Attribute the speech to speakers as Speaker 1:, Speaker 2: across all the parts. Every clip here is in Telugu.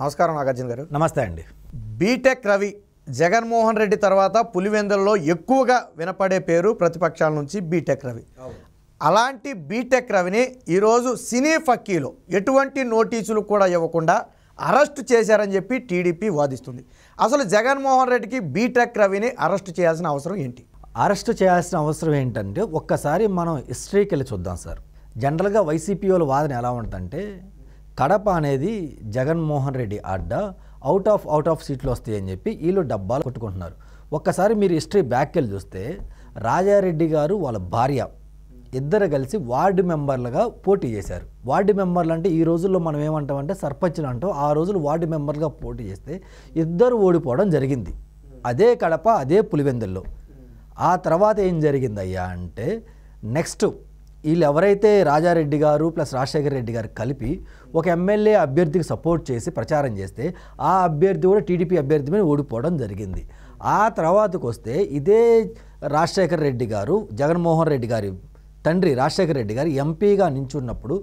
Speaker 1: నమస్కారం నాగార్జున గారు నమస్తే అండి బీటెక్ రవి జగన్మోహన్ రెడ్డి తర్వాత పులివెందులలో ఎక్కువగా వినపడే పేరు ప్రతిపక్షాల నుంచి బీటెక్ రవి అలాంటి బీటెక్ రవిని ఈరోజు సినీ ఫక్కీలో ఎటువంటి నోటీసులు కూడా ఇవ్వకుండా అరెస్ట్ చేశారని చెప్పి టీడీపీ వాదిస్తుంది అసలు జగన్మోహన్ రెడ్డికి బీటెక్ రవిని అరెస్ట్ చేయాల్సిన అవసరం ఏంటి అరెస్ట్ చేయాల్సిన అవసరం ఏంటంటే ఒక్కసారి మనం హిస్టరీకి వెళ్ళి చూద్దాం సార్ జనరల్గా వైసీపీ వాళ్ళ వాదన ఎలా ఉంటుందంటే కడప అనేది జగన్మోహన్ రెడ్డి అడ్డ అవుట్ ఆఫ్ అవుట్ ఆఫ్ సీట్లు వస్తాయని చెప్పి వీళ్ళు డబ్బాలు కొట్టుకుంటున్నారు ఒక్కసారి మీరు హిస్టరీ బ్యాక్ వెళ్ళి చూస్తే రాజారెడ్డి గారు వాళ్ళ భార్య ఇద్దరు కలిసి వార్డు మెంబర్లుగా పోటీ చేశారు వార్డు మెంబర్లు అంటే ఈ రోజుల్లో మనం ఏమంటామంటే సర్పంచ్లు అంటాం ఆ రోజులు వార్డు మెంబర్లుగా పోటీ చేస్తే ఇద్దరు ఓడిపోవడం జరిగింది అదే కడప అదే పులివెందుల్లో ఆ తర్వాత ఏం జరిగిందయ్యా అంటే నెక్స్ట్ వీళ్ళు ఎవరైతే రాజారెడ్డి గారు ప్లస్ రాజశేఖర రెడ్డి గారు కలిపి ఒక ఎమ్మెల్యే అభ్యర్థికి సపోర్ట్ చేసి ప్రచారం చేస్తే ఆ అభ్యర్థి కూడా టీడీపీ అభ్యర్థి మీద ఓడిపోవడం జరిగింది ఆ తర్వాతకు వస్తే ఇదే రాజశేఖర రెడ్డి గారు జగన్మోహన్ రెడ్డి గారి తండ్రి రాజశేఖర రెడ్డి గారు ఎంపీగా నించున్నప్పుడు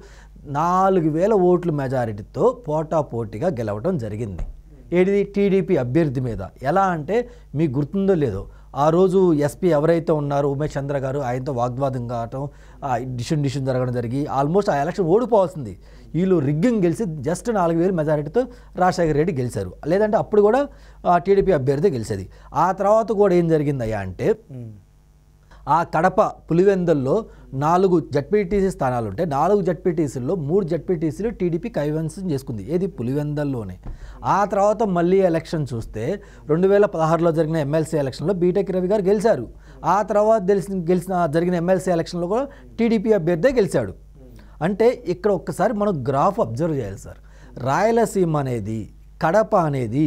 Speaker 1: నాలుగు వేల ఓట్ల మెజారిటీతో పోటాపోటీగా గెలవడం జరిగింది ఏది టీడీపీ అభ్యర్థి మీద ఎలా అంటే మీకు గుర్తుందో లేదో ఆ రోజు ఎస్పీ ఎవరైతే ఉన్నారో ఉమేష్ చంద్ర గారు ఆయనతో వాగ్వాదం కావటం డిషన్ డిషన్ జరగడం జరిగి ఆల్మోస్ట్ ఆ ఎలక్షన్ ఓడిపోవాల్సింది వీళ్ళు రిగ్గింగ్ గెలిచి జస్ట్ నాలుగు వేలు మెజారిటీతో రాజశేఖర రెడ్డి గెలిచారు లేదంటే అప్పుడు కూడా టీడీపీ అభ్యర్థి గెలిచేది ఆ తర్వాత కూడా ఏం జరిగిందయ్యా అంటే ఆ కడప పులివెందుల్లో నాలుగు జడ్పీటీసీ స్థానాలు ఉంటాయి నాలుగు జడ్పీటీసీల్లో మూడు జడ్పీటీసీలు టీడీపీ కైవంశం చేసుకుంది ఏది పులివెందల్లోనే ఆ తర్వాత మళ్ళీ ఎలక్షన్ చూస్తే రెండు వేల పదహారులో జరిగిన ఎమ్మెల్సీ ఎలక్షన్లో బీటెక్ రవి గారు గెలిచారు ఆ తర్వాత గెలిచిన గెలిచిన జరిగిన ఎమ్మెల్సీ ఎలక్షన్లో కూడా టీడీపీ అభ్యర్థే గెలిచాడు అంటే ఇక్కడ ఒక్కసారి మనం గ్రాఫ్ అబ్జర్వ్ చేయాలి సార్ రాయలసీమ అనేది కడప అనేది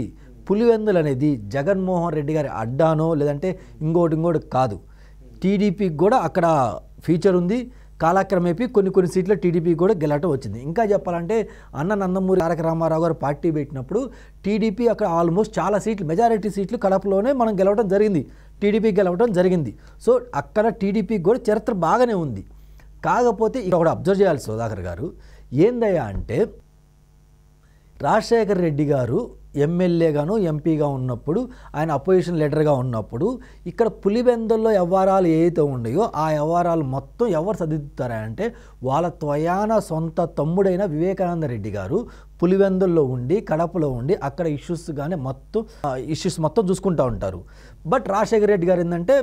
Speaker 1: పులివెందులు అనేది జగన్మోహన్ రెడ్డి గారి అడ్డానో లేదంటే ఇంకోటి ఇంకోటి కాదు టీడీపీకి కూడా అక్కడ ఫీచర్ ఉంది కాలక్రమేపీ కొన్ని కొన్ని సీట్లు టీడీపీకి కూడా గెలటం వచ్చింది ఇంకా చెప్పాలంటే అన్న నందమూరి తారక రామారావు గారు పార్టీ పెట్టినప్పుడు టీడీపీ అక్కడ ఆల్మోస్ట్ చాలా సీట్లు మెజారిటీ సీట్లు కడపలోనే మనం గెలవడం జరిగింది టీడీపీ గెలవడం జరిగింది సో అక్కడ టీడీపీకి కూడా చరిత్ర బాగానే ఉంది కాకపోతే ఇక్కడ ఒకటి అబ్జర్వ్ చేయాలి సుధాకర్ గారు ఏందయ్యా అంటే రాజశేఖర్ రెడ్డి గారు ఎమ్మెల్యేగాను ఎంపీగా ఉన్నప్పుడు ఆయన అపోజిషన్ లీడర్గా ఉన్నప్పుడు ఇక్కడ పులిబెందుల్లో వ్యవహారాలు ఏవైతే ఉన్నాయో ఆ వ్యవహారాలు మొత్తం ఎవరు సదిద్దుతారా అంటే వాళ్ళ త్వయాన సొంత తమ్ముడైన వివేకానంద రెడ్డి గారు పులివెందుల్లో ఉండి కడపలో ఉండి అక్కడ ఇష్యూస్ కానీ మొత్తం ఇష్యూస్ మొత్తం చూసుకుంటూ ఉంటారు బట్ రాజశేఖర రెడ్డి గారు ఏంటంటే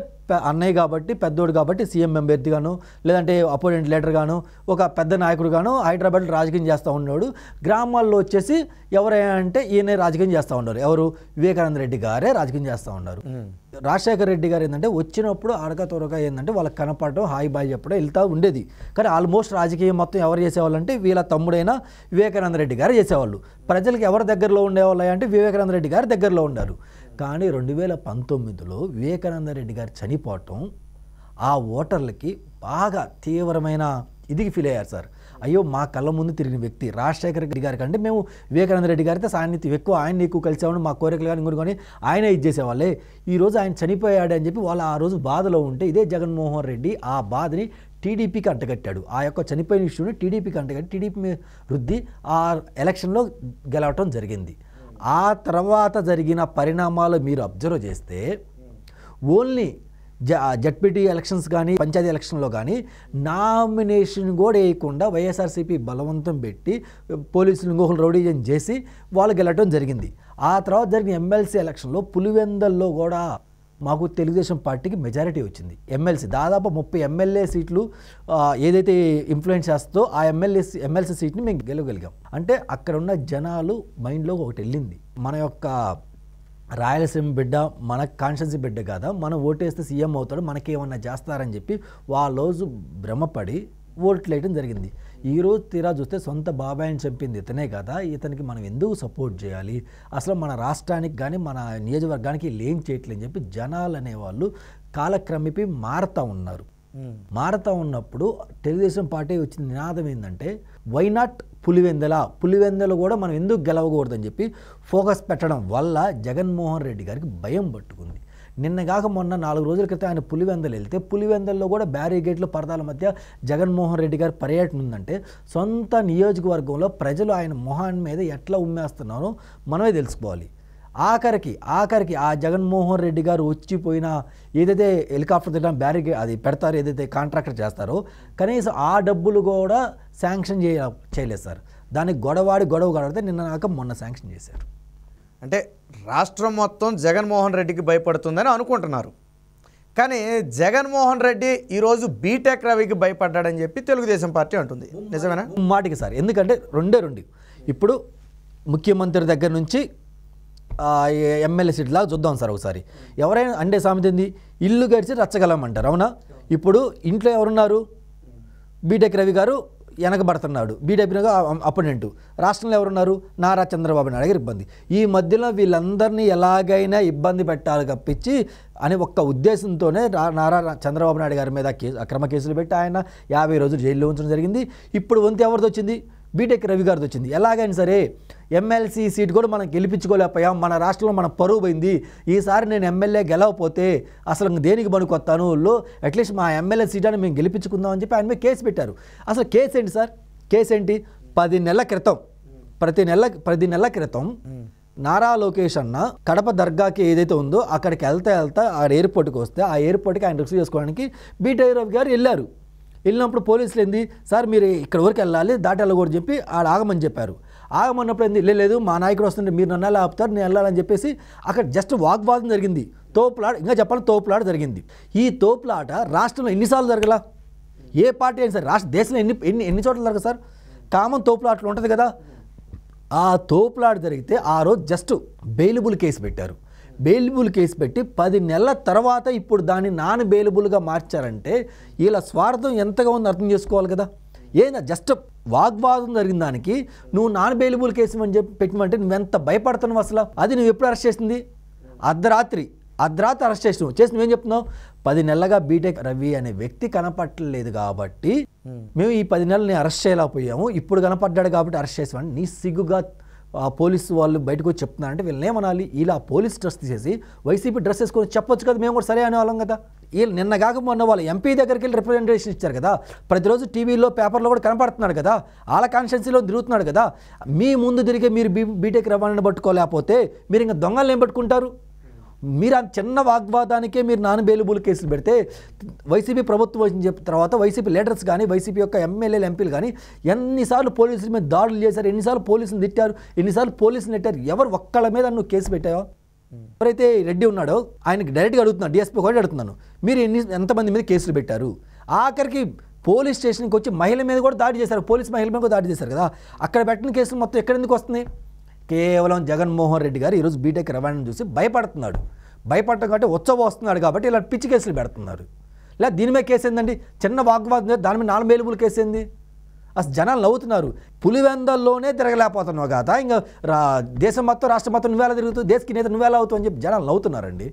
Speaker 1: అన్నయ్య కాబట్టి పెద్దోడు కాబట్టి సీఎం గాను లేదంటే అపోనెంట్ గాను ఒక పెద్ద నాయకుడు గాను హైదరాబాద్ రాజకీయం చేస్తూ ఉన్నాడు గ్రామాల్లో వచ్చేసి ఎవరైనా అంటే ఈయన రాజకీయం చేస్తూ ఉన్నారు ఎవరు వివేకానంద రెడ్డి గారే రాజకీయం చేస్తూ ఉన్నారు రాజశేఖర రెడ్డి గారు ఏంటంటే వచ్చినప్పుడు అడక తొరక ఏంటంటే వాళ్ళకి కనపడటం హాయి బాయ్ చెప్పడం వెళ్తూ ఉండేది కానీ ఆల్మోస్ట్ రాజకీయం మొత్తం ఎవరు చేసేవాళ్ళంటే వీళ్ళ తమ్ముడైన వివేకానంద రెడ్డి గారు చేసేవాళ్ళు ప్రజలకు ఎవరి దగ్గరలో ఉండేవాళ్ళు అంటే వివేకానంద రెడ్డి గారు దగ్గరలో ఉండారు కానీ రెండు వేల పంతొమ్మిదిలో వివేకానంద రెడ్డి గారు చనిపోవటం ఆ ఓటర్లకి బాగా తీవ్రమైన ఇదికి ఫీల్ అయ్యారు సార్ అయ్యో మా కళ్ళ ముందు తిరిగిన వ్యక్తి రాజశేఖర రెడ్డి గారి కంటే మేము వివేకానంద రెడ్డి గారితో సాన్నిధ్యం ఎక్కువ ఆయన ఎక్కువ కలిసేవాడు మా కోరికలు కానీ ఇంకొకటి కానీ ఆయన ఇది చేసేవాళ్ళే ఈరోజు ఆయన చనిపోయాడు అని చెప్పి వాళ్ళు ఆ రోజు బాధలో ఉంటే ఇదే జగన్మోహన్ రెడ్డి ఆ బాధని టీడీపీకి అంటగట్టాడు ఆ యొక్క చనిపోయిన ఇష్యూని టీడీపీకి అంటగట్టి టీడీపీ రుద్ది ఆ ఎలక్షన్లో గెలవటం జరిగింది ఆ తర్వాత జరిగిన పరిణామాలు మీరు అబ్జర్వ్ చేస్తే ఓన్లీ జ జడ్పీటీ ఎలక్షన్స్ కానీ పంచాయతీ ఎలక్షన్లో కానీ నామినేషన్ కూడా వేయకుండా వైఎస్ఆర్సీపీ బలవంతం పెట్టి పోలీసులు ఇంకొకరు రౌడీజం చేసి వాళ్ళు గెలటం జరిగింది ఆ తర్వాత జరిగిన ఎమ్మెల్సీ ఎలక్షన్లో పులివెందల్లో కూడా మాకు తెలుగుదేశం పార్టీకి మెజారిటీ వచ్చింది ఎమ్మెల్సీ దాదాపు ముప్పై ఎమ్మెల్యే సీట్లు ఏదైతే ఇన్ఫ్లుయెన్స్ చేస్తుందో ఆ ఎమ్మెల్యే ఎమ్మెల్సీ సీట్ని మేము గెలవగలిగాం అంటే అక్కడ ఉన్న జనాలు మైండ్లో ఒకటి వెళ్ళింది మన యొక్క రాయలసీమ బిడ్డ మన కాన్షియన్స్ బిడ్డ కాదా మనం ఓటేస్తే సీఎం అవుతాడు మనకేమన్నా చేస్తారని చెప్పి వాళ్ళ రోజు భ్రమపడి ఓట్లు వేయడం జరిగింది ఈరోజు తీరా చూస్తే సొంత బాబాయిని చంపింది ఇతనే కదా ఇతనికి మనం ఎందుకు సపోర్ట్ చేయాలి అసలు మన రాష్ట్రానికి కానీ మన నియోజకవర్గానికి లేం అని చెప్పి జనాలు అనేవాళ్ళు కాలక్రమిపి మారుతూ ఉన్నారు మారుతూ ఉన్నప్పుడు తెలుగుదేశం పార్టీ వచ్చిన నినాదం ఏంటంటే వై నాట్ పులివెందల పులివెందెలు కూడా మనం ఎందుకు గెలవకూడదని చెప్పి ఫోకస్ పెట్టడం వల్ల జగన్మోహన్ రెడ్డి గారికి భయం పట్టుకుంది నిన్నగాక మొన్న నాలుగు రోజుల క్రితం ఆయన పులివెందలు వెళ్తే పులివెందల్లో కూడా బ్యారిగేట్లు పరదాల మధ్య జగన్మోహన్ రెడ్డి గారి పర్యటన ఉందంటే సొంత నియోజకవర్గంలో ప్రజలు ఆయన మొహాన్ మీద ఎట్లా ఉమ్మేస్తున్నారో మనమే తెలుసుకోవాలి ఆఖరికి ఆఖరికి ఆ జగన్మోహన్ రెడ్డి గారు వచ్చిపోయిన ఏదైతే హెలికాప్టర్ తిట్టడం బ్యారికే అది పెడతారు ఏదైతే కాంట్రాక్టర్ చేస్తారో కనీసం ఆ డబ్బులు కూడా శాంక్షన్ చేయ చేయలేదు సార్ దానికి గొడవాడి గొడవ కడితే నిన్న నాక మొన్న శాంక్షన్ చేశారు అంటే రాష్ట్రం మొత్తం జగన్మోహన్ రెడ్డికి భయపడుతుందని అనుకుంటున్నారు కానీ జగన్మోహన్ రెడ్డి ఈరోజు బీటెక్ రవికి భయపడ్డాడని చెప్పి తెలుగుదేశం పార్టీ అంటుంది నిజమేనా మాటికి సార్ ఎందుకంటే రెండే రెండు ఇప్పుడు ముఖ్యమంత్రి దగ్గర నుంచి ఎమ్మెల్యే సీట్ లాగా చూద్దాం సార్ ఒకసారి ఎవరైనా అంటే సామెత ఇల్లు గడిచి రచ్చగలమంటారు అవునా ఇప్పుడు ఇంట్లో ఎవరున్నారు బీటెక్ రవి గారు వెనకబడుతున్నాడు బీడబ్ల్యూగా అపోనెంట్ రాష్ట్రంలో ఎవరున్నారు నారా చంద్రబాబు నాయుడు గారు ఇబ్బంది ఈ మధ్యలో వీళ్ళందరినీ ఎలాగైనా ఇబ్బంది పెట్టాలి తప్పించి అని ఒక్క ఉద్దేశంతోనే నారా చంద్రబాబు నాయుడు గారి మీద కేసు అక్రమ కేసులు పెట్టి ఆయన యాభై రోజులు జైల్లో ఉంచడం జరిగింది ఇప్పుడు వంతు ఎవరిది వచ్చింది బీటెక్ రవి గారిది వచ్చింది ఎలాగైనా సరే ఎమ్మెల్సీ సీట్ కూడా మనం గెలిపించుకోలేకపోయాం మన రాష్ట్రంలో మన పరువు పోయింది ఈసారి నేను ఎమ్మెల్యే గెలవపోతే అసలు దేనికి పనికొస్తాను లో అట్లీస్ట్ మా ఎమ్మెల్యే సీట్ అని మేము గెలిపించుకుందాం అని చెప్పి ఆయన మీద కేసు పెట్టారు అసలు కేసు ఏంటి సార్ కేసు ఏంటి పది నెలల క్రితం ప్రతి నెల ప్రతి నెలల క్రితం నారా లోకేష్ అన్న కడప దర్గాకి ఏదైతే ఉందో అక్కడికి వెళ్తా వెళ్తా ఆ ఎయిర్పోర్ట్కి వస్తే ఆ ఎయిర్పోర్ట్కి ఆయన రిసీవ్ చేసుకోవడానికి బీటైరావు రవి గారు వెళ్ళారు వెళ్ళినప్పుడు పోలీసులు ఏంది సార్ మీరు ఇక్కడ వరకు వెళ్ళాలి దాటి వెళ్ళకూడదు చెప్పి ఆడ ఆగమని చెప్పారు ఆగమన్నప్పుడు ఏంది లేదు మా నాయకుడు వస్తుంటే మీరు నన్ను ఆపుతారు నేను వెళ్ళాలని చెప్పేసి అక్కడ జస్ట్ వాగ్వాదం జరిగింది తోపులాట ఇంకా చెప్పాలి తోపులాట జరిగింది ఈ తోపులాట రాష్ట్రంలో ఎన్నిసార్లు జరగల ఏ పార్టీ అయినా సార్ రాష్ట్ర దేశంలో ఎన్ని ఎన్ని ఎన్ని చోట్ల జరగదు సార్ కామన్ తోపులాటలు ఉంటుంది కదా ఆ తోపులాట జరిగితే ఆ రోజు జస్ట్ బెయిలబుల్ కేసు పెట్టారు బెయిలబుల్ కేసు పెట్టి పది నెలల తర్వాత ఇప్పుడు దాన్ని నాన్ బెయిలబుల్గా మార్చారంటే ఇలా స్వార్థం ఎంతగా ఉందో అర్థం చేసుకోవాలి కదా ఏదైనా జస్ట్ వాగ్వాదం జరిగిన దానికి నువ్వు నాన్ అవైలబుల్ కేసు అని చెప్పి పెట్టమంటే నువ్వెంత భయపడుతున్నావు అసలు అది నువ్వు ఎప్పుడు అరెస్ట్ చేసింది అర్ధరాత్రి అర్ధరాత్రి అరెస్ట్ చేసి చేసి నువ్వేం చెప్తున్నావు పది నెలలుగా బీటెక్ రవి అనే వ్యక్తి కనపట్టలేదు కాబట్టి మేము ఈ పది నెలలు నేను అరెస్ట్ చేయలేకపోయాము ఇప్పుడు కనపడ్డాడు కాబట్టి అరెస్ట్ చేసామని నీ సిగ్గుగా ఆ పోలీసు వాళ్ళు బయటకు వచ్చి చెప్తున్నారంటే వీళ్ళని ఏమనాలి ఇలా పోలీస్ డ్రెస్ తీసేసి వైసీపీ డ్రెస్ వేసుకొని చెప్పొచ్చు కదా మేము కూడా సరే అనేవాళ్ళం కదా వీళ్ళు నిన్న కాక మొన్న వాళ్ళు ఎంపీ దగ్గరికి వెళ్ళి రిప్రజెంటేషన్ ఇచ్చారు కదా ప్రతిరోజు టీవీలో పేపర్లో కూడా కనపడుతున్నాడు కదా వాళ్ళ కాన్షియన్సీలో తిరుగుతున్నాడు కదా మీ ముందు తిరిగే మీరు బీ బీటెక్ రవాణాను పట్టుకోలేకపోతే మీరు ఇంకా దొంగలు ఏం పట్టుకుంటారు మీరు ఆ చిన్న వాగ్వాదానికే మీరు నాన్ బేలుబుల్ కేసులు పెడితే వైసీపీ ప్రభుత్వం వచ్చిన చెప్పిన తర్వాత వైసీపీ లీడర్స్ కానీ వైసీపీ యొక్క ఎమ్మెల్యేలు ఎంపీలు కానీ ఎన్నిసార్లు పోలీసుల మీద దాడులు చేశారు ఎన్నిసార్లు పోలీసులు తిట్టారు ఎన్నిసార్లు పోలీసులు నెట్టారు ఎవరు ఒక్కళ్ళ మీద నువ్వు కేసు పెట్టావో ఎవరైతే రెడ్డి ఉన్నాడో ఆయనకి డైరెక్ట్గా అడుగుతున్నాను డిఎస్పీ కూడా అడుగుతున్నాను మీరు ఎన్ని ఎంతమంది మీద కేసులు పెట్టారు ఆఖరికి పోలీస్ స్టేషన్కి వచ్చి మహిళ మీద కూడా దాడి చేశారు పోలీస్ మహిళ మీద కూడా దాడి చేశారు కదా అక్కడ పెట్టిన కేసులు మొత్తం ఎక్కడెందుకు వస్తున్నాయి కేవలం జగన్మోహన్ రెడ్డి గారు ఈరోజు బీటెక్ e రవాణాను చూసి భయపడుతున్నాడు భయపడటం కంటే ఉత్సవం వస్తున్నాడు కాబట్టి ఇలా పిచ్చి కేసులు పెడుతున్నారు లేదా దీని మీద ఏందండి చిన్న వాగ్వాదం దాని మీద నాలుగు మేలుపులు ఏంది అసలు జనాలు నవ్వుతున్నారు పులివెందల్లోనే తిరగలేకపోతున్నావు కదా ఇంకా రా దేశం మొత్తం రాష్ట్రం మొత్తం నువ్వేలా తిరుగుతూ దేశకి నేత నువ్వేలా అవుతావు అని చెప్పి జనాలు నవ్వుతున్నారండి